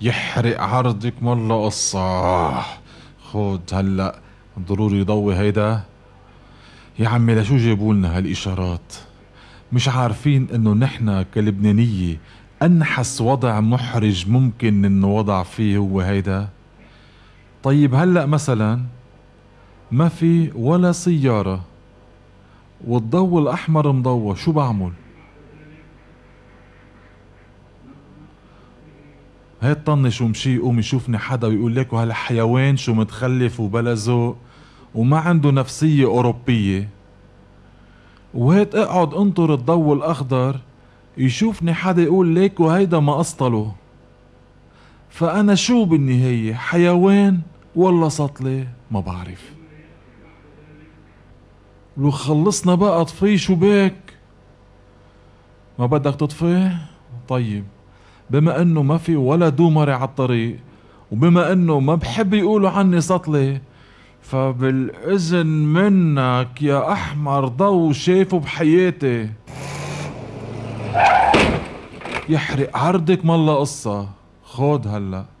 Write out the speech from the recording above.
يحرق عرضك مرة قصة خد هلأ ضروري يضوي هيدا يا عمي لشو جابولنا هالإشارات مش عارفين إنه نحنا كلبنانية أنحس وضع محرج ممكن إنه وضع فيه هو هيدا طيب هلأ مثلا ما في ولا سيارة والضوء الأحمر مضوى شو بعمل؟ هي طنش ومشي قوم يشوفني حدا ويقول لك هالحيوان شو متخلف وبلا ذوق وما عنده نفسية أوروبية وهيك اقعد انطر الضو الأخضر يشوفني حدا يقول ليكو هيدا ما أسطله فأنا شو بالنهاية حيوان ولا سطلة ما بعرف لو خلصنا بقى طفيه شو بك ما بدك تطفيه طيب بما انه ما في ولا دومري على الطريق وبما انه ما بحب يقولوا عني سطلي فبالاذن منك يا احمر ضو شايفه بحياتي يحرق عرضك ما الله قصة خود هلأ